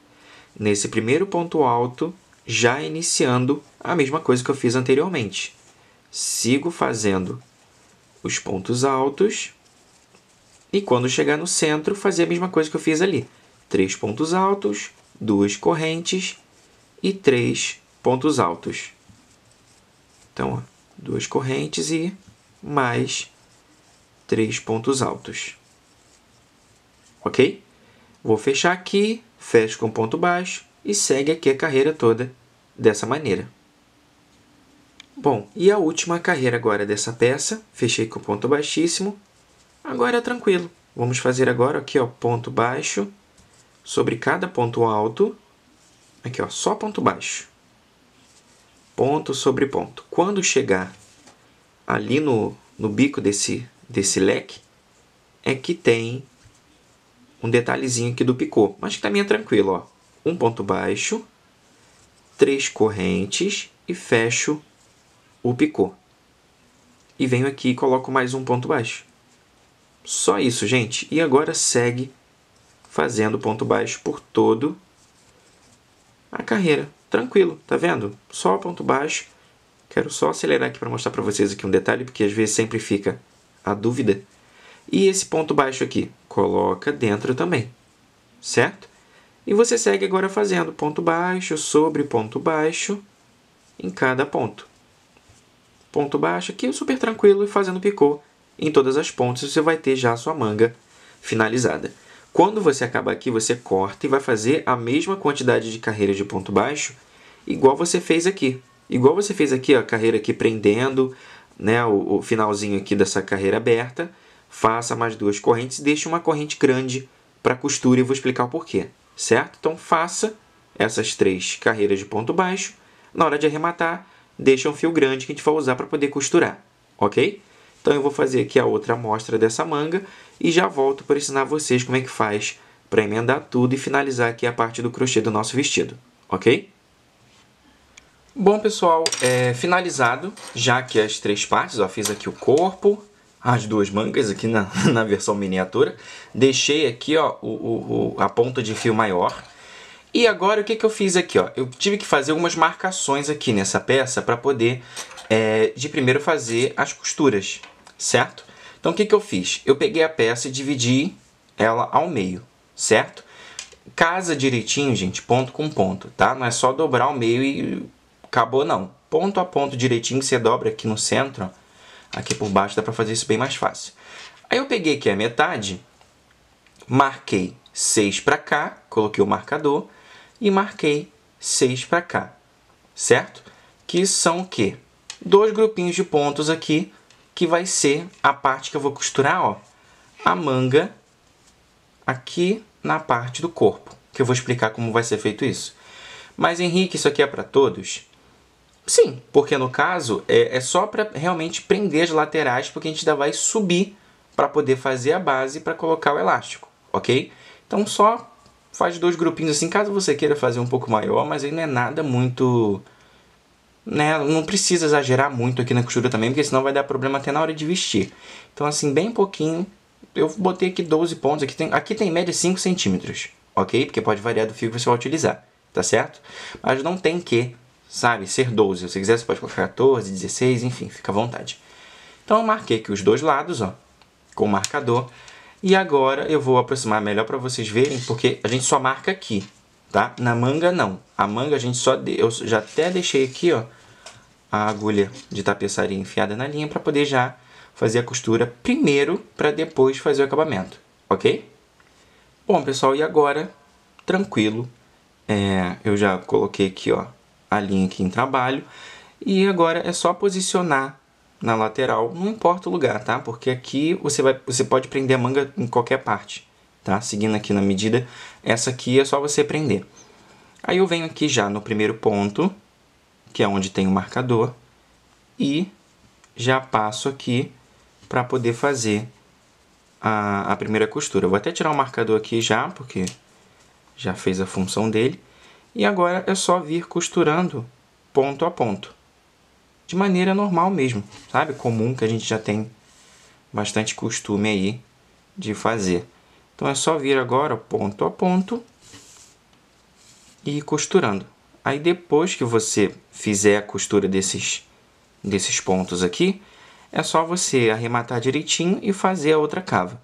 nesse primeiro ponto alto, já iniciando a mesma coisa que eu fiz anteriormente. Sigo fazendo os pontos altos e quando chegar no centro, fazer a mesma coisa que eu fiz ali. Três pontos altos, duas correntes e três pontos altos. Então, ó, duas correntes e mais três pontos altos. Ok? Vou fechar aqui, fecho com ponto baixo e segue aqui a carreira toda dessa maneira. Bom, e a última carreira agora dessa peça, fechei com ponto baixíssimo. Agora é tranquilo. Vamos fazer agora aqui, ó, ponto baixo sobre cada ponto alto. Aqui, ó, só ponto baixo ponto sobre ponto. Quando chegar ali no, no bico desse, desse leque, é que tem um detalhezinho aqui do picô, mas que também é tranquilo, ó. Um ponto baixo, três correntes e fecho o picô. E venho aqui e coloco mais um ponto baixo. Só isso, gente. E agora segue fazendo ponto baixo por todo a carreira tranquilo, tá vendo? Só ponto baixo. Quero só acelerar aqui para mostrar para vocês aqui um detalhe, porque às vezes sempre fica a dúvida. E esse ponto baixo aqui, coloca dentro também, certo? E você segue agora fazendo ponto baixo sobre ponto baixo em cada ponto. Ponto baixo aqui, super tranquilo, e fazendo picô em todas as pontas, você vai ter já a sua manga finalizada. Quando você acabar aqui, você corta e vai fazer a mesma quantidade de carreira de ponto baixo, igual você fez aqui. Igual você fez aqui, a carreira aqui prendendo, né, o, o finalzinho aqui dessa carreira aberta, faça mais duas correntes e deixe uma corrente grande para costura e vou explicar o porquê, certo? Então faça essas três carreiras de ponto baixo, na hora de arrematar, deixa um fio grande que a gente vai usar para poder costurar, ok? Então eu vou fazer aqui a outra amostra dessa manga e já volto para ensinar vocês como é que faz para emendar tudo e finalizar aqui a parte do crochê do nosso vestido, ok? Bom, pessoal, é, finalizado já aqui as três partes, ó, fiz aqui o corpo, as duas mangas aqui na, na versão miniatura, deixei aqui ó, o, o, o, a ponta de fio maior, e agora o que, que eu fiz aqui? Ó? Eu tive que fazer algumas marcações aqui nessa peça para poder, é, de primeiro, fazer as costuras, certo? Então, o que, que eu fiz? Eu peguei a peça e dividi ela ao meio, certo? Casa direitinho, gente, ponto com ponto, tá? Não é só dobrar ao meio e acabou, não. Ponto a ponto direitinho, você dobra aqui no centro, ó. Aqui por baixo dá para fazer isso bem mais fácil. Aí eu peguei aqui a metade, marquei 6 para cá, coloquei o marcador e marquei 6 para cá, certo? Que são o quê? Dois grupinhos de pontos aqui, que vai ser a parte que eu vou costurar, ó, a manga aqui na parte do corpo, que eu vou explicar como vai ser feito isso. Mas, Henrique, isso aqui é para todos? Sim, porque no caso é, é só para realmente prender as laterais, porque a gente ainda vai subir para poder fazer a base para colocar o elástico, ok? Então só faz dois grupinhos assim, caso você queira fazer um pouco maior, mas aí não é nada muito né, não precisa exagerar muito aqui na costura também, porque senão vai dar problema até na hora de vestir. Então assim, bem pouquinho, eu botei aqui 12 pontos, aqui tem, aqui tem média 5 centímetros, ok? Porque pode variar do fio que você vai utilizar, tá certo? Mas não tem que, sabe, ser 12, se quiser você pode colocar 14, 16, enfim, fica à vontade. Então eu marquei aqui os dois lados, ó, com o marcador, e agora eu vou aproximar melhor para vocês verem, porque a gente só marca aqui, tá? Na manga não. A manga a gente só de... eu já até deixei aqui, ó, a agulha de tapeçaria enfiada na linha para poder já fazer a costura primeiro para depois fazer o acabamento, ok? Bom, pessoal, e agora tranquilo. É, eu já coloquei aqui, ó, a linha aqui em trabalho e agora é só posicionar na lateral, não importa o lugar, tá? Porque aqui você vai, você pode prender a manga em qualquer parte tá? Seguindo aqui na medida, essa aqui é só você prender. Aí eu venho aqui já no primeiro ponto, que é onde tem o marcador, e já passo aqui para poder fazer a, a primeira costura. vou até tirar o marcador aqui já, porque já fez a função dele. E agora é só vir costurando ponto a ponto, de maneira normal mesmo, sabe? Comum que a gente já tem bastante costume aí de fazer. Então é só vir agora ponto a ponto e ir costurando. Aí depois que você fizer a costura desses, desses pontos aqui, é só você arrematar direitinho e fazer a outra cava.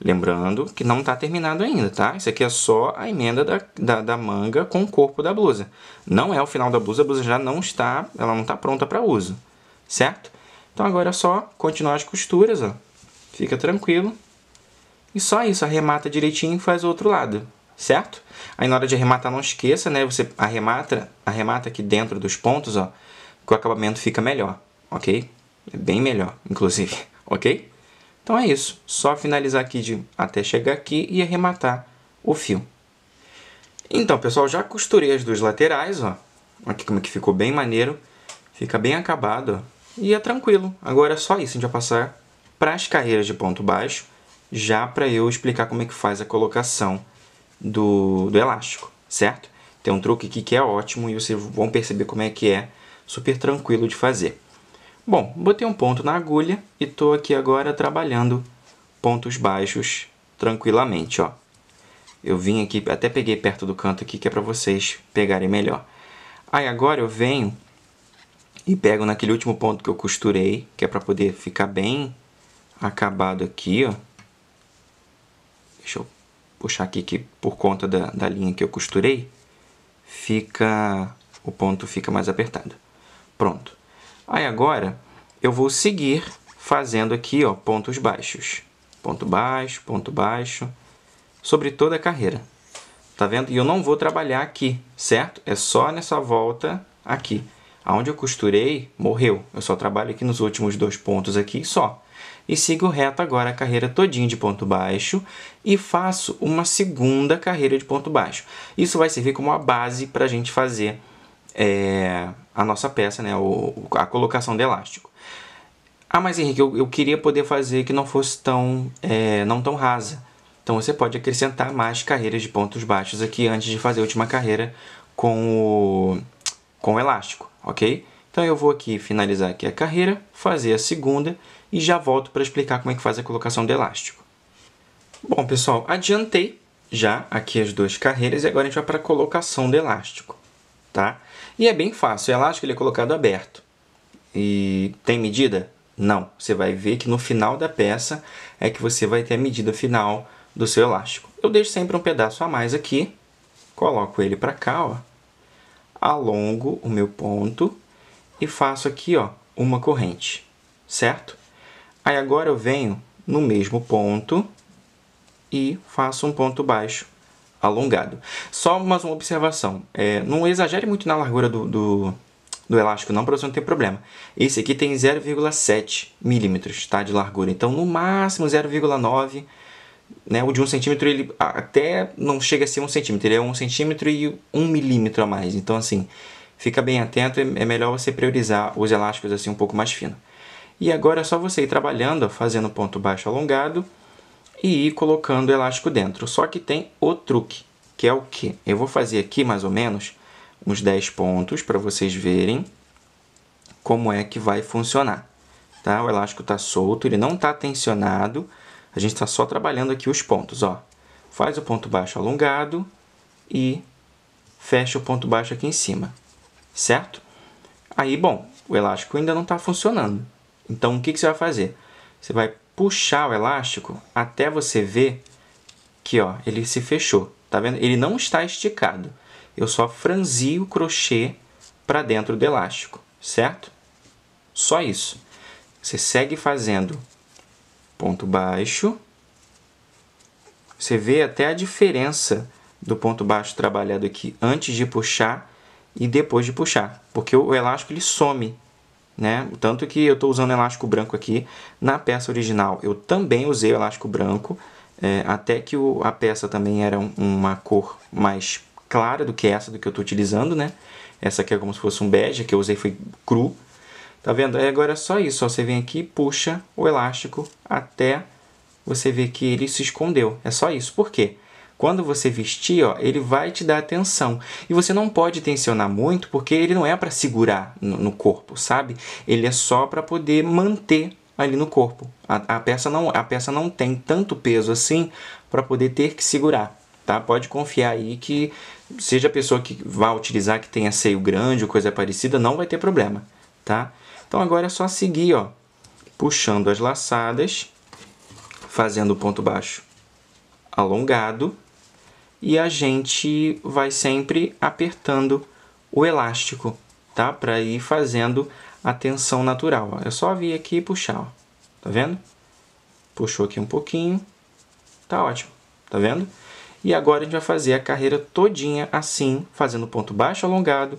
Lembrando que não está terminado ainda, tá? Isso aqui é só a emenda da, da, da, manga com o corpo da blusa. Não é o final da blusa, a blusa já não está, ela não está pronta para uso, certo? Então agora é só continuar as costuras, ó. Fica tranquilo. E só isso, arremata direitinho e faz o outro lado, certo? Aí na hora de arrematar, não esqueça, né? Você arremata, arremata aqui dentro dos pontos, ó, que o acabamento fica melhor, ok? É bem melhor, inclusive, ok? Então é isso, só finalizar aqui de, até chegar aqui e arrematar o fio. Então, pessoal, já costurei as duas laterais, ó. Aqui como é que ficou bem maneiro. Fica bem acabado, ó. E é tranquilo. Agora é só isso, a gente vai passar para as carreiras de ponto baixo já para eu explicar como é que faz a colocação do, do elástico, certo? Tem um truque aqui que é ótimo e vocês vão perceber como é que é super tranquilo de fazer. Bom, botei um ponto na agulha e estou aqui agora trabalhando pontos baixos tranquilamente, ó. Eu vim aqui, até peguei perto do canto aqui, que é para vocês pegarem melhor. Aí agora eu venho e pego naquele último ponto que eu costurei, que é para poder ficar bem acabado aqui, ó. Deixa eu puxar aqui que por conta da, da linha que eu costurei, fica o ponto fica mais apertado. Pronto. Aí agora eu vou seguir fazendo aqui ó, pontos baixos. Ponto baixo, ponto baixo, sobre toda a carreira. Tá vendo? E eu não vou trabalhar aqui, certo? É só nessa volta aqui. Aonde eu costurei, morreu. Eu só trabalho aqui nos últimos dois pontos aqui só e sigo reto agora a carreira todinha de ponto baixo e faço uma segunda carreira de ponto baixo. Isso vai servir como a base para a gente fazer é, a nossa peça, né, o, a colocação do elástico. Ah, mas Henrique, eu, eu queria poder fazer que não fosse tão, é, não tão rasa. Então você pode acrescentar mais carreiras de pontos baixos aqui antes de fazer a última carreira com o, com o elástico, ok? Então eu vou aqui finalizar aqui a carreira, fazer a segunda e já volto para explicar como é que faz a colocação do elástico. Bom, pessoal, adiantei já aqui as duas carreiras e agora a gente vai para a colocação do elástico, tá? E é bem fácil, o elástico ele é colocado aberto. E tem medida? Não, você vai ver que no final da peça é que você vai ter a medida final do seu elástico. Eu deixo sempre um pedaço a mais aqui, coloco ele para cá, ó, alongo o meu ponto e faço aqui ó, uma corrente, certo? Aí agora eu venho no mesmo ponto e faço um ponto baixo alongado. Só mais uma observação, é, não exagere muito na largura do, do, do elástico não, para você não ter problema. Esse aqui tem 0,7 milímetros tá, de largura, então no máximo 0,9 né, o de 1 um centímetro ele até não chega a ser 1 um centímetro, ele é 1 um centímetro e 1 milímetro a mais. Então assim, fica bem atento, é, é melhor você priorizar os elásticos assim um pouco mais finos. E agora é só você ir trabalhando, fazendo ponto baixo alongado e ir colocando o elástico dentro. Só que tem o truque, que é o que? Eu vou fazer aqui mais ou menos uns 10 pontos para vocês verem como é que vai funcionar. Tá? O elástico está solto, ele não está tensionado, a gente está só trabalhando aqui os pontos. Ó. Faz o ponto baixo alongado e fecha o ponto baixo aqui em cima, certo? Aí, bom, o elástico ainda não está funcionando. Então o que, que você vai fazer? Você vai puxar o elástico até você ver que ó, ele se fechou, tá vendo? Ele não está esticado. Eu só franzi o crochê para dentro do elástico, certo? Só isso. Você segue fazendo ponto baixo. Você vê até a diferença do ponto baixo trabalhado aqui antes de puxar e depois de puxar, porque o elástico ele some né? Tanto que eu estou usando elástico branco aqui. Na peça original eu também usei elástico branco, é, até que o, a peça também era um, uma cor mais clara do que essa do que eu estou utilizando, né? Essa aqui é como se fosse um bege, que eu usei foi cru. Tá vendo? Aí agora é só isso, ó. você vem aqui puxa o elástico até você ver que ele se escondeu. É só isso. Por quê? Quando você vestir, ó, ele vai te dar atenção. E você não pode tensionar muito, porque ele não é para segurar no, no corpo, sabe? Ele é só para poder manter ali no corpo. A, a, peça não, a peça não tem tanto peso assim para poder ter que segurar, tá? Pode confiar aí que seja a pessoa que vá utilizar que tenha seio grande ou coisa parecida, não vai ter problema, tá? Então agora é só seguir, ó, puxando as laçadas, fazendo o ponto baixo alongado e a gente vai sempre apertando o elástico, tá? Para ir fazendo a tensão natural. Ó. É só vir aqui e puxar, ó. tá vendo? Puxou aqui um pouquinho, tá ótimo, tá vendo? E agora a gente vai fazer a carreira todinha assim, fazendo ponto baixo alongado,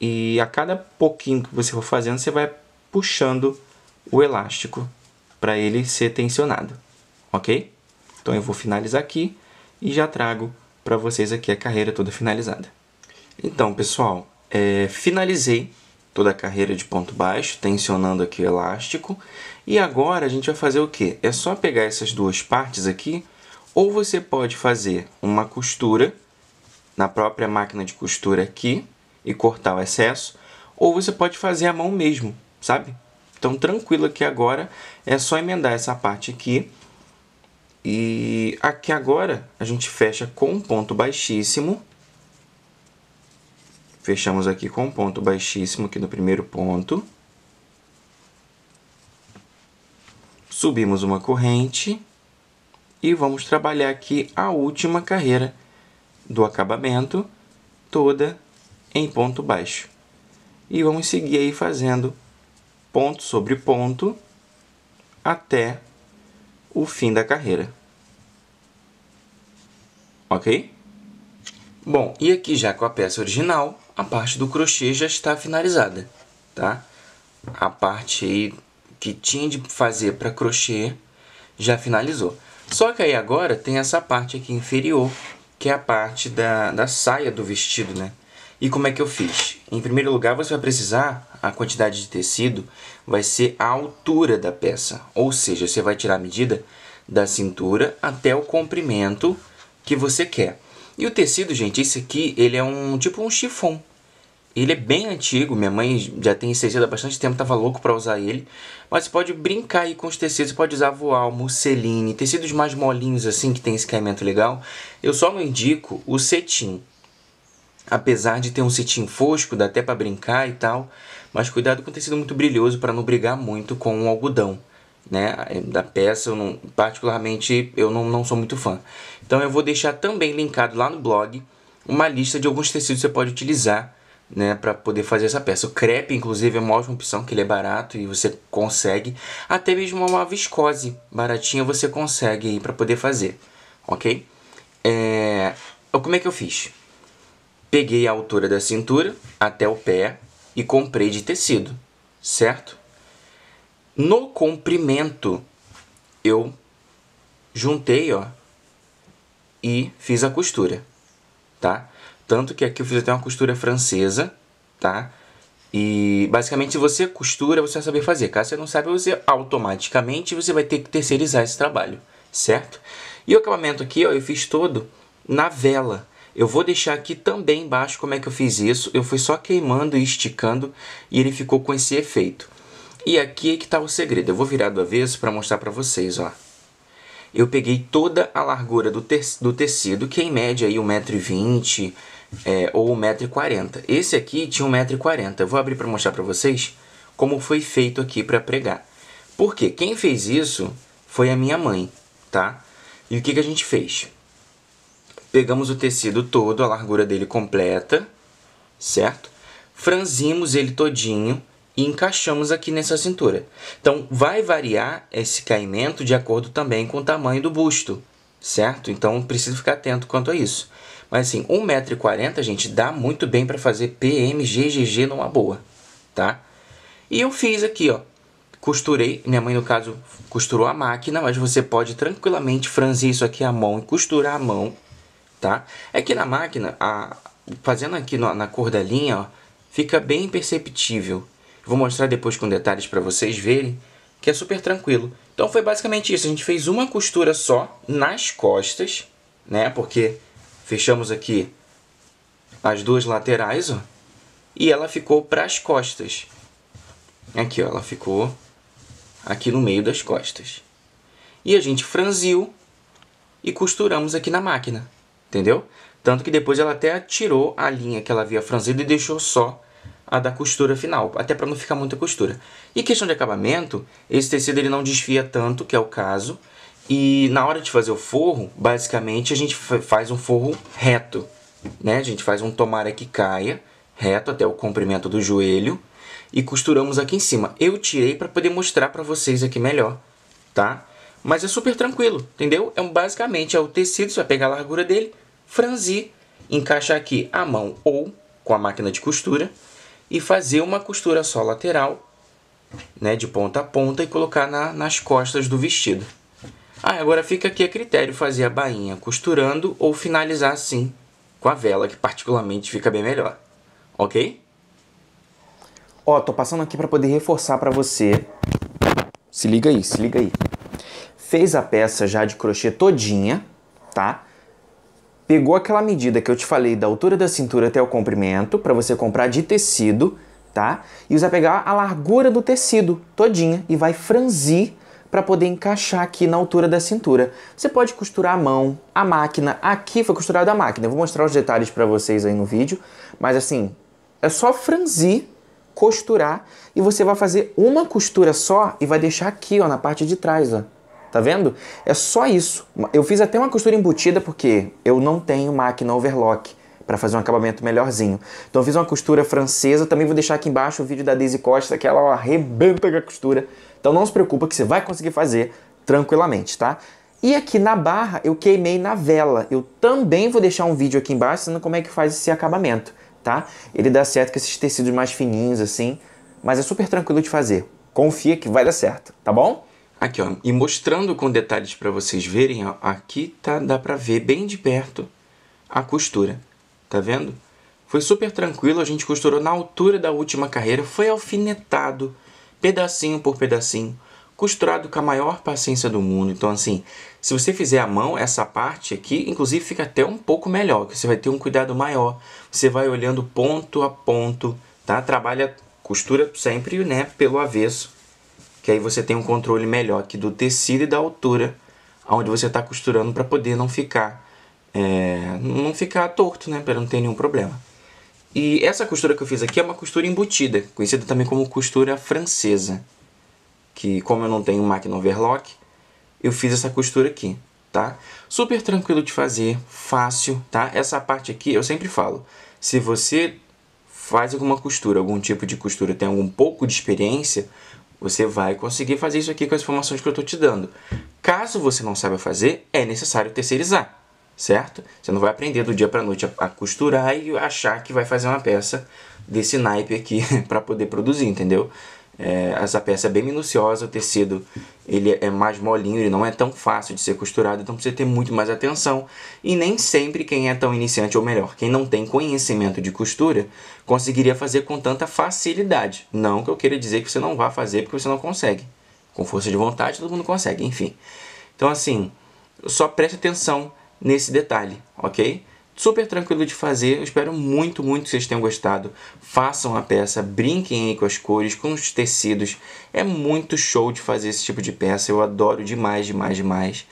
e a cada pouquinho que você for fazendo, você vai puxando o elástico para ele ser tensionado, ok? Então eu vou finalizar aqui e já trago para vocês aqui a carreira toda finalizada. Então, pessoal, é, finalizei toda a carreira de ponto baixo, tensionando aqui o elástico. E agora a gente vai fazer o que? É só pegar essas duas partes aqui, ou você pode fazer uma costura na própria máquina de costura aqui e cortar o excesso, ou você pode fazer à mão mesmo, sabe? Então, tranquilo aqui agora, é só emendar essa parte aqui e aqui agora a gente fecha com um ponto baixíssimo. Fechamos aqui com um ponto baixíssimo aqui no primeiro ponto. Subimos uma corrente e vamos trabalhar aqui a última carreira do acabamento toda em ponto baixo. E vamos seguir aí fazendo ponto sobre ponto até o fim da carreira. Ok? Bom, e aqui já com a peça original, a parte do crochê já está finalizada, tá? A parte que tinha de fazer para crochê já finalizou. Só que aí agora tem essa parte aqui inferior, que é a parte da, da saia do vestido, né? E como é que eu fiz? Em primeiro lugar, você vai precisar a quantidade de tecido vai ser a altura da peça, ou seja, você vai tirar a medida da cintura até o comprimento que você quer. E o tecido, gente, esse aqui, ele é um tipo um chifão. Ele é bem antigo, minha mãe já tem esse há bastante tempo, tava louco para usar ele. Mas você pode brincar aí com os tecidos, você pode usar voal, musseline, tecidos mais molinhos assim, que tem esse caimento legal. Eu só não indico o cetim. Apesar de ter um cetim fosco, dá até para brincar e tal, mas cuidado com tecido muito brilhoso para não brigar muito com o algodão. Né, é, da peça, eu não, particularmente eu não, não sou muito fã. Então eu vou deixar também linkado lá no blog uma lista de alguns tecidos que você pode utilizar né, para poder fazer essa peça. O crepe, inclusive, é uma ótima opção, que ele é barato e você consegue. Até mesmo uma viscose baratinha você consegue para poder fazer, ok? É... Como é que eu fiz? Peguei a altura da cintura até o pé, e comprei de tecido, certo? No comprimento, eu juntei, ó, e fiz a costura, tá? Tanto que aqui eu fiz até uma costura francesa, tá? E basicamente se você costura, você vai saber fazer. Caso você não saiba, você automaticamente você vai ter que terceirizar esse trabalho, certo? E o acabamento aqui, ó, eu fiz todo na vela. Eu vou deixar aqui também embaixo como é que eu fiz isso. Eu fui só queimando e esticando e ele ficou com esse efeito. E aqui é que está o segredo. Eu vou virar do avesso para mostrar para vocês, ó. Eu peguei toda a largura do, te do tecido, que é em média aí 1,20m é, ou 1,40m. Esse aqui tinha 1,40m. Eu vou abrir para mostrar para vocês como foi feito aqui para pregar. Porque quem fez isso foi a minha mãe, tá? E o que, que a gente fez? Pegamos o tecido todo, a largura dele completa, certo? Franzimos ele todinho e encaixamos aqui nessa cintura. Então, vai variar esse caimento de acordo também com o tamanho do busto, certo? Então, preciso ficar atento quanto a isso. Mas assim, 1,40m, gente, dá muito bem para fazer PMGGG numa boa, tá? E eu fiz aqui, ó. Costurei, minha mãe, no caso, costurou a máquina, mas você pode tranquilamente franzir isso aqui à mão e costurar à mão, tá? É que na máquina, a, fazendo aqui no, na cor da linha, ó, fica bem perceptível. Vou mostrar depois com detalhes para vocês verem, que é super tranquilo. Então foi basicamente isso, a gente fez uma costura só nas costas, né? Porque fechamos aqui as duas laterais, ó, e ela ficou para as costas. Aqui, ó, ela ficou aqui no meio das costas. E a gente franziu e costuramos aqui na máquina entendeu? Tanto que depois ela até tirou a linha que ela havia franzido e deixou só a da costura final, até para não ficar muita costura. E questão de acabamento, esse tecido ele não desfia tanto, que é o caso, e na hora de fazer o forro, basicamente a gente faz um forro reto, né? A gente faz um tomara que caia reto até o comprimento do joelho e costuramos aqui em cima. Eu tirei para poder mostrar para vocês aqui melhor, tá? Mas é super tranquilo, entendeu? É um, basicamente é o tecido, você vai pegar a largura dele, franzir, encaixar aqui a mão ou com a máquina de costura e fazer uma costura só lateral, né, de ponta a ponta e colocar na, nas costas do vestido. Ah, agora fica aqui a critério fazer a bainha costurando ou finalizar assim, com a vela, que particularmente fica bem melhor. Ok? Ó, tô passando aqui para poder reforçar para você. Se liga aí, se liga aí. Fez a peça já de crochê todinha, tá? pegou aquela medida que eu te falei da altura da cintura até o comprimento, para você comprar de tecido, tá? E vai pegar a largura do tecido todinha e vai franzir para poder encaixar aqui na altura da cintura. Você pode costurar a mão, a máquina, aqui foi costurada a máquina. Eu vou mostrar os detalhes para vocês aí no vídeo, mas assim, é só franzir, costurar e você vai fazer uma costura só e vai deixar aqui, ó, na parte de trás, ó. Tá vendo? É só isso. Eu fiz até uma costura embutida porque eu não tenho máquina overlock para fazer um acabamento melhorzinho. Então eu fiz uma costura francesa, também vou deixar aqui embaixo o vídeo da Daisy Costa, que ela arrebenta com a costura. Então não se preocupa que você vai conseguir fazer tranquilamente, tá? E aqui na barra eu queimei na vela. Eu também vou deixar um vídeo aqui embaixo ensinando como é que faz esse acabamento, tá? Ele dá certo com esses tecidos mais fininhos assim, mas é super tranquilo de fazer. Confia que vai dar certo, tá bom? Aqui, ó, e mostrando com detalhes para vocês verem, ó, aqui tá, dá para ver bem de perto a costura, tá vendo? Foi super tranquilo, a gente costurou na altura da última carreira, foi alfinetado, pedacinho por pedacinho, costurado com a maior paciência do mundo. Então, assim, se você fizer à mão, essa parte aqui, inclusive, fica até um pouco melhor, que você vai ter um cuidado maior. Você vai olhando ponto a ponto, tá? Trabalha, costura sempre, né, pelo avesso, que aí você tem um controle melhor aqui do tecido e da altura aonde você está costurando para poder não ficar é, não ficar torto, né, para não ter nenhum problema. E essa costura que eu fiz aqui é uma costura embutida, conhecida também como costura francesa, que como eu não tenho máquina overlock, eu fiz essa costura aqui, tá? Super tranquilo de fazer, fácil, tá? Essa parte aqui eu sempre falo, se você faz alguma costura, algum tipo de costura, tem algum pouco de experiência, você vai conseguir fazer isso aqui com as informações que eu estou te dando. Caso você não saiba fazer, é necessário terceirizar, certo? Você não vai aprender do dia para a noite a, costurar e achar que vai fazer uma peça desse naipe aqui para poder produzir, entendeu? É, essa peça é bem minuciosa, o tecido ele é mais molinho, ele não é tão fácil de ser costurado, então precisa ter muito mais atenção. E nem sempre quem é tão iniciante, ou melhor, quem não tem conhecimento de costura, conseguiria fazer com tanta facilidade. Não que eu queira dizer que você não vá fazer porque você não consegue. Com força de vontade todo mundo consegue, enfim. Então assim, só preste atenção nesse detalhe, ok? super tranquilo de fazer. Eu espero muito, muito que vocês tenham gostado. Façam a peça, brinquem aí com as cores, com os tecidos. É muito show de fazer esse tipo de peça. Eu adoro demais, demais, demais.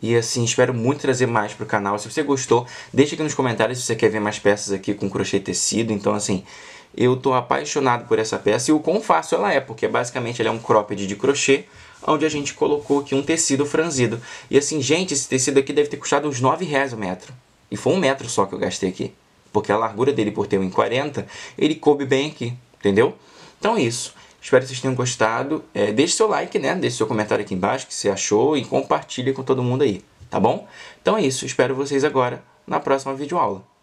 E assim, espero muito trazer mais para o canal. Se você gostou, deixa aqui nos comentários se você quer ver mais peças aqui com crochê tecido. Então assim, eu tô apaixonado por essa peça e o quão fácil ela é, porque basicamente ela é um cropped de crochê onde a gente colocou aqui um tecido franzido. E assim, gente, esse tecido aqui deve ter custado uns 9 reais o metro. E foi um metro só que eu gastei aqui. Porque a largura dele, por ter 1,40, ele coube bem aqui, entendeu? Então é isso. Espero que vocês tenham gostado. É, deixe seu like, né? Deixe seu comentário aqui embaixo que você achou e compartilhe com todo mundo aí, tá bom? Então é isso. Espero vocês agora na próxima videoaula.